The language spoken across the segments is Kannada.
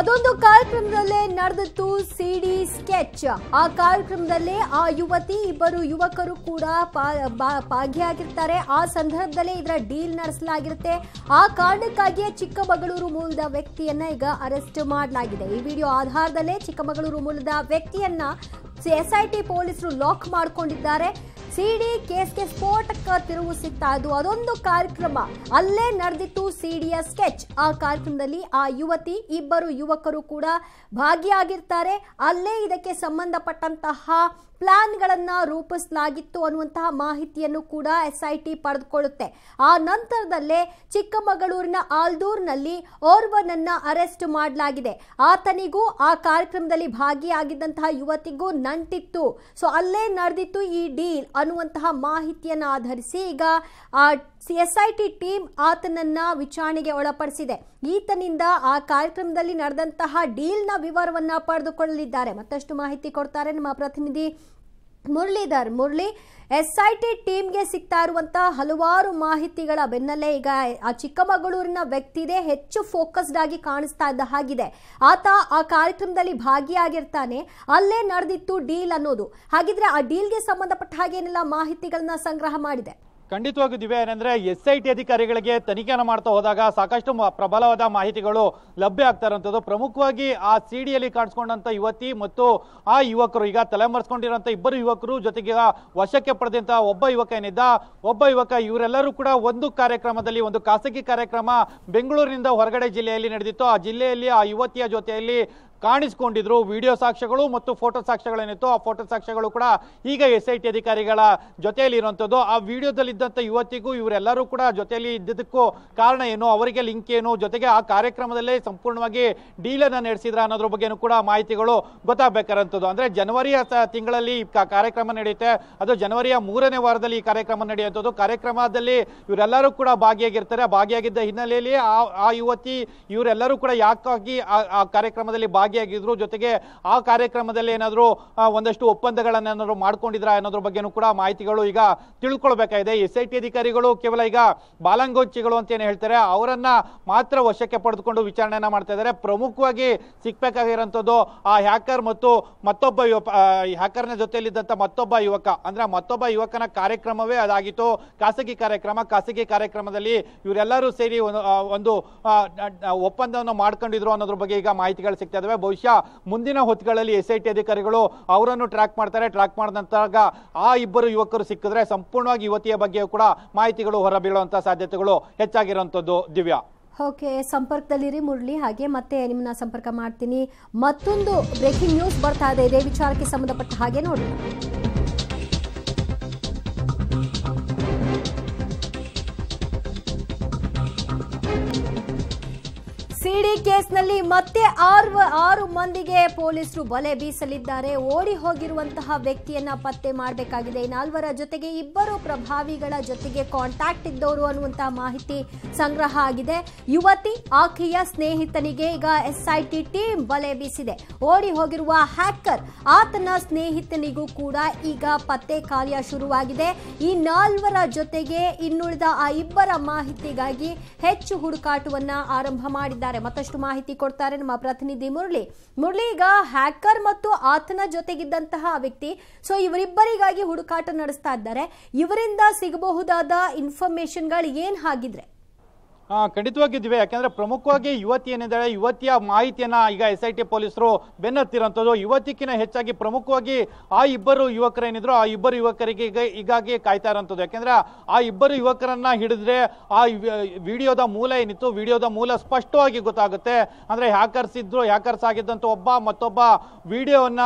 ಅದೊಂದು ಕಾರ್ಯಕ್ರಮದಲ್ಲೇ ನಡೆದಿತ್ತು ಸಿಡಿ ಸ್ಕೆಚ್ ಆ ಕಾರ್ಯಕ್ರಮದಲ್ಲಿ ಆ ಯುವತಿ ಇಬ್ಬರು ಯುವಕರು ಕೂಡ ಭಾಗಿಯಾಗಿರ್ತಾರೆ ಆ ಸಂದರ್ಭದಲ್ಲೇ ಇದರ ಡೀಲ್ ನಡೆಸಲಾಗಿರುತ್ತೆ ಆ ಕಾರಣಕ್ಕಾಗಿಯೇ ಚಿಕ್ಕಮಗಳೂರು ಮೂಲದ ವ್ಯಕ್ತಿಯನ್ನ ಈಗ ಅರೆಸ್ಟ್ ಮಾಡಲಾಗಿದೆ ಈ ವಿಡಿಯೋ ಆಧಾರದಲ್ಲೇ ಚಿಕ್ಕಮಗಳೂರು ಮೂಲದ ವ್ಯಕ್ತಿಯನ್ನ ಎಸ್ಐಟಿ ಪೊಲೀಸರು ಲಾಕ್ ಮಾಡಿಕೊಂಡಿದ್ದಾರೆ ಸಿಡಿ ಡಿ ಕೇಸ್ಗೆ ಸ್ಫೋಟಕ ತಿರುವು ಸಿಗ್ತಾ ಇದ್ದು ಅದೊಂದು ಕಾರ್ಯಕ್ರಮ ಅಲ್ಲೇ ನಡೆದಿತ್ತು ಸಿಡಿಯ ಸ್ಕೆಚ್ ಆ ಕಾರ್ಯಕ್ರಮದಲ್ಲಿ ಆ ಯುವತಿ ಇಬ್ಬರು ಯುವಕರು ಕೂಡ ಭಾಗಿಯಾಗಿರ್ತಾರೆ ಅಲ್ಲೇ ಇದಕ್ಕೆ ಸಂಬಂಧಪಟ್ಟಂತಹ ಪ್ಲಾನ್ಗಳನ್ನು ರೂಪಿಸಲಾಗಿತ್ತು ಅನ್ನುವಂತಹ ಮಾಹಿತಿಯನ್ನು ಕೂಡ ಎಸ್ ಐ ಟಿ ಪಡೆದುಕೊಳ್ಳುತ್ತೆ ಆ ನಂತರದಲ್ಲೇ ಚಿಕ್ಕಮಗಳೂರಿನ ಆಲ್ದೂರ್ನಲ್ಲಿ ಓರ್ವನನ್ನ ಅರೆಸ್ಟ್ ಮಾಡಲಾಗಿದೆ ಆತನಿಗೂ ಆ ಕಾರ್ಯಕ್ರಮದಲ್ಲಿ ಭಾಗಿಯಾಗಿದ್ದಂತಹ ಯುವತಿಗೂ ನಂಟಿತ್ತು ಸೊ ಅಲ್ಲೇ ನಡೆದಿತ್ತು ಈ ಡೀಲ್ ಅನ್ನುವಂತಹ ಮಾಹಿತಿಯನ್ನು ಆಧರಿಸಿ ಈಗ C S I T team ಆತನನ್ನ ವಿಚಾರಣೆಗೆ ಒಳಪಡಿಸಿದೆ ಈತನಿಂದ ಆ ಕಾರ್ಯಕ್ರಮದಲ್ಲಿ ನಡೆದಂತಹ ಡೀಲ್ನ ವಿವರವನ್ನು ಪಡೆದುಕೊಳ್ಳಲಿದ್ದಾರೆ ಮತ್ತಷ್ಟು ಮಾಹಿತಿ ಕೊಡ್ತಾರೆ ನಮ್ಮ ಪ್ರತಿನಿಧಿ ಮುರಳೀಧರ್ ಮುರಳಿ ಟಿ ಟೀಮ್ಗೆ ಸಿಗ್ತಾ ಇರುವಂತಹ ಹಲವಾರು ಮಾಹಿತಿಗಳ ಬೆನ್ನಲ್ಲೇ ಈಗ ಆ ಚಿಕ್ಕಮಗಳೂರಿನ ಇದೆ ಹೆಚ್ಚು ಫೋಕಸ್ಡ್ ಆಗಿ ಕಾಣಿಸ್ತಾ ಇದ್ದ ಹಾಗಿದೆ ಆತ ಆ ಕಾರ್ಯಕ್ರಮದಲ್ಲಿ ಭಾಗಿಯಾಗಿರ್ತಾನೆ ಅಲ್ಲೇ ನಡೆದಿತ್ತು ಡೀಲ್ ಅನ್ನೋದು ಹಾಗಿದ್ರೆ ಆ ಡೀಲ್ಗೆ ಸಂಬಂಧಪಟ್ಟ ಹಾಗೇನೆಲ್ಲ ಮಾಹಿತಿಗಳನ್ನ ಸಂಗ್ರಹ ಮಾಡಿದೆ ಖಂಡಿತವಾಗಿ ದಿವೆ ಏನಂದ್ರೆ ಎಸ್ ಐ ಟಿ ಅಧಿಕಾರಿಗಳಿಗೆ ತನಿಖೆಯನ್ನು ಮಾಡ್ತಾ ಹೋದಾಗ ಸಾಕಷ್ಟು ಪ್ರಬಲವಾದ ಮಾಹಿತಿಗಳು ಲಭ್ಯ ಆಗ್ತಾ ಇರುವಂಥದ್ದು ಪ್ರಮುಖವಾಗಿ ಆ ಸಿಡಿಯಲ್ಲಿ ಕಾಣಿಸ್ಕೊಂಡಂತ ಯುವತಿ ಮತ್ತು ಆ ಯುವಕರು ಈಗ ತಲೆಮರೆಸ್ಕೊಂಡಿರುವಂತಹ ಇಬ್ಬರು ಯುವಕರು ಜೊತೆಗೆ ವಶಕ್ಕೆ ಪಡೆದಂತ ಒಬ್ಬ ಯುವಕ ಏನಿದ್ದ ಒಬ್ಬ ಯುವಕ ಇವರೆಲ್ಲರೂ ಕೂಡ ಒಂದು ಕಾರ್ಯಕ್ರಮದಲ್ಲಿ ಒಂದು ಖಾಸಗಿ ಕಾರ್ಯಕ್ರಮ ಬೆಂಗಳೂರಿನಿಂದ ಹೊರಗಡೆ ಜಿಲ್ಲೆಯಲ್ಲಿ ನಡೆದಿತ್ತು ಆ ಜಿಲ್ಲೆಯಲ್ಲಿ ಆ ಯುವತಿಯ ಜೊತೆಯಲ್ಲಿ ಕಾಣಿಸಿಕೊಂಡಿದ್ರು ವಿಡಿಯೋ ಸಾಕ್ಷ್ಯಗಳು ಮತ್ತು ಫೋಟೋ ಸಾಕ್ಷ್ಯಗಳೇನಿತ್ತು ಆ ಫೋಟೋ ಸಾಕ್ಷ್ಯಗಳು ಕೂಡ ಈಗ ಎಸ್ ಐ ಟಿ ಅಧಿಕಾರಿಗಳ ಜೊತೆಯಲ್ಲಿ ಇರುವಂಥದ್ದು ಆ ವಿಡಿಯೋದಲ್ಲಿದ್ದಂಥ ಯುವತಿಗೂ ಇವರೆಲ್ಲರೂ ಕೂಡ ಜೊತೆಯಲ್ಲಿ ಇದ್ದಿದ್ದಕ್ಕೂ ಕಾರಣ ಏನು ಅವರಿಗೆ ಲಿಂಕ್ ಏನು ಜೊತೆಗೆ ಆ ಕಾರ್ಯಕ್ರಮದಲ್ಲೇ ಸಂಪೂರ್ಣವಾಗಿ ಡೀಲನ್ನು ನಡೆಸಿದ್ರ ಅನ್ನೋದ್ರ ಬಗ್ಗೆನೂ ಕೂಡ ಮಾಹಿತಿಗಳು ಗೊತ್ತಾಗಬೇಕಾದಂಥದ್ದು ಅಂದರೆ ಜನವರಿಯ ತಿಂಗಳಲ್ಲಿ ಈ ಕಾರ್ಯಕ್ರಮ ನಡೆಯುತ್ತೆ ಅದು ಜನವರಿಯ ಮೂರನೇ ವಾರದಲ್ಲಿ ಈ ಕಾರ್ಯಕ್ರಮ ನಡೆಯುವಂಥದ್ದು ಕಾರ್ಯಕ್ರಮದಲ್ಲಿ ಇವರೆಲ್ಲರೂ ಕೂಡ ಭಾಗಿಯಾಗಿರ್ತಾರೆ ಭಾಗಿಯಾಗಿದ್ದ ಹಿನ್ನೆಲೆಯಲ್ಲಿ ಆ ಯುವತಿ ಇವರೆಲ್ಲರೂ ಕೂಡ ಯಾಕಾಗಿ ಆ ಕಾರ್ಯಕ್ರಮದಲ್ಲಿ ಭಾಗಿ ಭಾಗಿಯಾಗಿದ್ರು ಜೊತೆಗೆ ಆ ಕಾರ್ಯಕ್ರಮದಲ್ಲಿ ಏನಾದರೂ ಒಂದಷ್ಟು ಒಪ್ಪಂದಗಳನ್ನು ಮಾಡ್ಕೊಂಡಿದ್ರ ಅನ್ನೋದ್ರ ಬಗ್ಗೆನೂ ಕೂಡ ಮಾಹಿತಿಗಳು ಈಗ ತಿಳ್ಕೊಳ್ಬೇಕಾಗಿದೆ ಎಸ್ ಐ ಟಿ ಅಧಿಕಾರಿಗಳು ಕೇವಲ ಈಗ ಬಾಲಂಗೋಚಿಗಳು ಅಂತ ಏನು ಹೇಳ್ತಾರೆ ಅವರನ್ನ ಮಾತ್ರ ವಶಕ್ಕೆ ಪಡೆದುಕೊಂಡು ವಿಚಾರಣೆಯನ್ನ ಮಾಡ್ತಾ ಇದ್ದಾರೆ ಪ್ರಮುಖವಾಗಿ ಸಿಗ್ಬೇಕಾಗಿರೋಂಥದ್ದು ಆ ಹ್ಯಾಕರ್ ಮತ್ತು ಮತ್ತೊಬ್ಬ ಯುವ ಹ್ಯಾಕರ್ನ ಜೊತೆಯಲ್ಲಿದ್ದಂಥ ಮತ್ತೊಬ್ಬ ಯುವಕ ಅಂದ್ರೆ ಮತ್ತೊಬ್ಬ ಯುವಕನ ಕಾರ್ಯಕ್ರಮವೇ ಅದಾಗಿತ್ತು ಖಾಸಗಿ ಕಾರ್ಯಕ್ರಮ ಖಾಸಗಿ ಕಾರ್ಯಕ್ರಮದಲ್ಲಿ ಇವರೆಲ್ಲರೂ ಸೇರಿ ಒಂದು ಒಪ್ಪಂದವನ್ನು ಮಾಡ್ಕೊಂಡಿದ್ರು ಅನ್ನೋದ್ರ ಬಗ್ಗೆ ಈಗ ಮಾಹಿತಿಗಳು ಸಿಗ್ತಾ ಇದಾವೆ ಬಹುಶಃ ಮುಂದಿನ ಹೊತ್ತುಗಳಲ್ಲಿ ಎಸ್ ಐ ಟಿ ಅಧಿಕಾರಿಗಳು ಅವರನ್ನು ಟ್ರ್ಯಾಕ್ ಮಾಡ್ತಾರೆ ಟ್ರ್ಯಾಕ್ ಮಾಡಿದಂತಾಗ ಆ ಇಬ್ಬರು ಯುವಕರು ಸಿಕ್ಕಿದ್ರೆ ಸಂಪೂರ್ಣವಾಗಿ ಯುವತಿಯ ಬಗ್ಗೆ ಕೂಡ ಮಾಹಿತಿಗಳು ಹೊರಬೀಳುವಂಥ ಸಾಧ್ಯತೆಗಳು ಹೆಚ್ಚಾಗಿರುವಂತದ್ದು ದಿವ್ಯಾ ಓಕೆ ಸಂಪರ್ಕದಲ್ಲಿರಿ ಮುರಳಿ ಹಾಗೆ ಮತ್ತೆ ನಿಮ್ಮನ್ನ ಸಂಪರ್ಕ ಮಾಡ್ತೀನಿ ಮತ್ತೊಂದು ಬ್ರೇಕಿಂಗ್ ನ್ಯೂಸ್ ಬರ್ತಾ ಇದೆ ಇದೇ ವಿಚಾರಕ್ಕೆ ಸಂಬಂಧಪಟ್ಟ ಹಾಗೆ ನೋಡಿ ಸಿಡಿ ಕೇಸ್ನಲ್ಲಿ ಮತ್ತೆ ಆರು ಆರು ಮಂದಿಗೆ ಪೊಲೀಸರು ಬಲೆ ಬೀಸಲಿದ್ದಾರೆ ಓಡಿ ಹೋಗಿರುವಂತಹ ವ್ಯಕ್ತಿಯನ್ನ ಪತ್ತೆ ಮಾಡಬೇಕಾಗಿದೆ ನಾಲ್ವರ ಜೊತೆಗೆ ಇಬ್ಬರು ಪ್ರಭಾವಿಗಳ ಜೊತೆಗೆ ಕಾಂಟ್ಯಾಕ್ಟ್ ಇದ್ದವರು ಅನ್ನುವಂತಹ ಮಾಹಿತಿ ಸಂಗ್ರಹ ಆಗಿದೆ ಯುವತಿ ಆಕೆಯ ಸ್ನೇಹಿತನಿಗೆ ಈಗ ಎಸ್ಐಟಿ ಟೀಮ್ ಬಲೆ ಬೀಸಿದೆ ಓಡಿ ಹೋಗಿರುವ ಹ್ಯಾಕರ್ ಆತನ ಸ್ನೇಹಿತನಿಗೂ ಕೂಡ ಈಗ ಪತ್ತೆ ಕಾರ್ಯ ಶುರುವಾಗಿದೆ ಈ ನಾಲ್ವರ ಜೊತೆಗೆ ಇನ್ನುಳಿದ ಆ ಇಬ್ಬರ ಮಾಹಿತಿಗಾಗಿ ಹೆಚ್ಚು ಹುಡುಕಾಟವನ್ನ ಆರಂಭ ಮಾಡಿದ್ದಾರೆ ಮತ್ತಷ್ಟು ಮಾಹಿತಿ ಕೊಡ್ತಾರೆ ನಮ್ಮ ಪ್ರತಿನಿಧಿ ಮುರಳಿ ಮುರಳಿ ಈಗ ಹ್ಯಾಕರ್ ಮತ್ತು ಆತನ ಜೊತೆಗಿದ್ದಂತಹ ವ್ಯಕ್ತಿ ಸೊ ಇವರಿಬ್ಬರಿಗಾಗಿ ಹುಡುಕಾಟ ನಡೆಸ್ತಾ ಇದ್ದಾರೆ ಇವರಿಂದ ಸಿಗಬಹುದಾದ ಇನ್ಫಾರ್ಮೇಶನ್ಗಳು ಏನ್ ಹಾಗಿದ್ರೆ ಖಂಡಿತವಾಗಿ ದಿವೆ ಯಾಕೆಂದ್ರೆ ಪ್ರಮುಖವಾಗಿ ಯುವತಿ ಏನಿದ್ದಾಳೆ ಯುವತಿಯ ಮಾಹಿತಿಯನ್ನ ಈಗ ಎಸ್ ಐ ಟಿ ಪೊಲೀಸರು ಬೆನ್ನತ್ತಿರೋಂಥದ್ದು ಯುವತಿಕ್ಕಿಂತ ಹೆಚ್ಚಾಗಿ ಪ್ರಮುಖವಾಗಿ ಆ ಇಬ್ಬರು ಯುವಕರು ಏನಿದ್ರು ಆ ಇಬ್ಬರು ಯುವಕರಿಗೆ ಈಗ ಈಗಾಗಿ ಕಾಯ್ತಾ ಇರೋಂಥದ್ದು ಯಾಕೆಂದ್ರೆ ಆ ಇಬ್ಬರು ಯುವಕರನ್ನ ಹಿಡಿದ್ರೆ ಆ ವಿಡಿಯೋದ ಮೂಲ ಏನಿತ್ತು ವಿಡಿಯೋದ ಮೂಲ ಸ್ಪಷ್ಟವಾಗಿ ಗೊತ್ತಾಗುತ್ತೆ ಅಂದ್ರೆ ಹ್ಯಾಕರ್ಸ್ ಇದ್ರು ಹ್ಯಾಕರ್ಸ್ ಆಗಿದ್ದಂಥ ಒಬ್ಬ ಮತ್ತೊಬ್ಬ ವಿಡಿಯೋವನ್ನ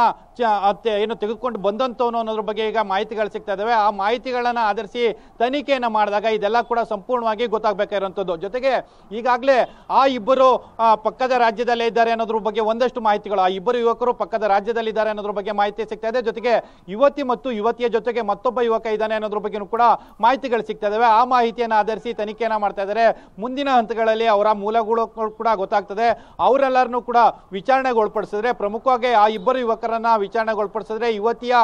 ಏನು ತೆಗೆದುಕೊಂಡು ಬಂದಂಥವನು ಅನ್ನೋದ್ರ ಬಗ್ಗೆ ಈಗ ಮಾಹಿತಿಗಳು ಸಿಗ್ತಾ ಇದಾವೆ ಆ ಮಾಹಿತಿಗಳನ್ನ ಆಧರಿಸಿ ತನಿಖೆಯನ್ನು ಮಾಡಿದಾಗ ಇದೆಲ್ಲ ಕೂಡ ಸಂಪೂರ್ಣವಾಗಿ ಗೊತ್ತಾಗಬೇಕಾಗಿರುವಂಥದ್ದು ಜೊತೆಗೆ ಈಗಾಗಲೇ ಆ ಇಬ್ಬರು ಪಕ್ಕದ ರಾಜ್ಯದಲ್ಲೇ ಇದ್ದಾರೆ ಅನ್ನೋದ್ರ ಬಗ್ಗೆ ಒಂದಷ್ಟು ಮಾಹಿತಿಗಳು ಆ ಇಬ್ಬರು ಯುವಕರು ಪಕ್ಕದ ರಾಜ್ಯದಲ್ಲಿದ್ದಾರೆ ಅನ್ನೋದ್ರ ಬಗ್ಗೆ ಮಾಹಿತಿ ಸಿಗ್ತಾ ಇದೆ ಜೊತೆಗೆ ಯುವತಿ ಮತ್ತು ಯುವತಿಯ ಜೊತೆಗೆ ಮತ್ತೊಬ್ಬ ಯುವಕ ಇದ್ದಾನೆ ಅನ್ನೋದ್ರ ಬಗ್ಗೆ ಕೂಡ ಮಾಹಿತಿಗಳು ಸಿಗ್ತಾ ಇದಾವೆ ಆ ಮಾಹಿತಿಯನ್ನು ಆಧರಿಸಿ ತನಿಖೆಯನ್ನು ಮಾಡ್ತಾ ಇದ್ದಾರೆ ಮುಂದಿನ ಹಂತಗಳಲ್ಲಿ ಅವರ ಮೂಲಗಳು ಕೂಡ ಗೊತ್ತಾಗ್ತದೆ ಅವರೆಲ್ಲರನ್ನು ಕೂಡ ವಿಚಾರಣೆಗೆ ಒಳಪಡಿಸಿದ್ರೆ ಪ್ರಮುಖವಾಗಿ ಆ ಇಬ್ಬರು ಯುವಕರನ್ನ ಒಳಪಡಿಸಿದ್ರೆ ಯುವತಿಯ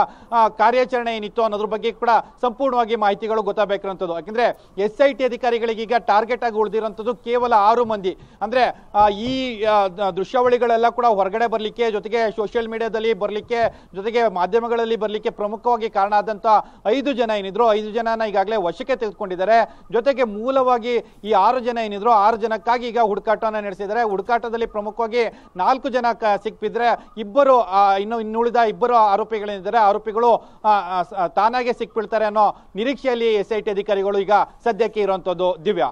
ಕಾರ್ಯಾಚರಣೆ ಏನಿತ್ತು ಅನ್ನೋದ್ರ ಬಗ್ಗೆ ಕೂಡ ಸಂಪೂರ್ಣವಾಗಿ ಮಾಹಿತಿಗಳು ಗೊತ್ತಾಗಬೇಕು ಯಾಕೆಂದ್ರೆ ಎಸ್ ಐ ಟಿ ಅಧಿಕಾರಿಗಳಿಗೆ ಈಗ ಟಾರ್ಗೆಟ್ ಆಗಿ ಕೇವಲ ಆರು ಮಂದಿ ಅಂದರೆ ಈ ದೃಶ್ಯಾವಳಿಗಳೆಲ್ಲ ಕೂಡ ಹೊರಗಡೆ ಬರಲಿಕ್ಕೆ ಜೊತೆಗೆ ಸೋಷಿಯಲ್ ಮೀಡಿಯಾದಲ್ಲಿ ಬರಲಿಕ್ಕೆ ಜೊತೆಗೆ ಮಾಧ್ಯಮಗಳಲ್ಲಿ ಬರಲಿಕ್ಕೆ ಪ್ರಮುಖವಾಗಿ ಕಾರಣ ಆದಂಥ ಐದು ಜನ ಏನಿದ್ರು ಐದು ಜನನ ಈಗಾಗಲೇ ವಶಕ್ಕೆ ತೆಗೆದುಕೊಂಡಿದ್ದಾರೆ ಜೊತೆಗೆ ಮೂಲವಾಗಿ ಈ ಆರು ಜನ ಏನಿದ್ರು ಆರು ಜನಕ್ಕಾಗಿ ಈಗ ಹುಡುಕಾಟವನ್ನು ನಡೆಸಿದ್ದಾರೆ ಹುಡುಕಾಟದಲ್ಲಿ ಪ್ರಮುಖವಾಗಿ ನಾಲ್ಕು ಜನ ಸಿಕ್ಕಿದ್ರೆ ಇಬ್ಬರು ಇನ್ನು ಇನ್ನುಳಿದ ಇಬ್ಬರು ಆರೋಪಿಗಳೇನಿದ್ದಾರೆ ಆರೋಪಿಗಳು ತಾನಾಗೆ ಸಿಕ್ಬಿಡ್ತಾರೆ ಅನ್ನೋ ನಿರೀಕ್ಷೆಯಲ್ಲಿ ಎಸ್ ಐ ಟಿ ಅಧಿಕಾರಿಗಳು ಈಗ ಸದ್ಯಕ್ಕೆ ಇರುವಂಥದ್ದು ದಿವ್ಯಾ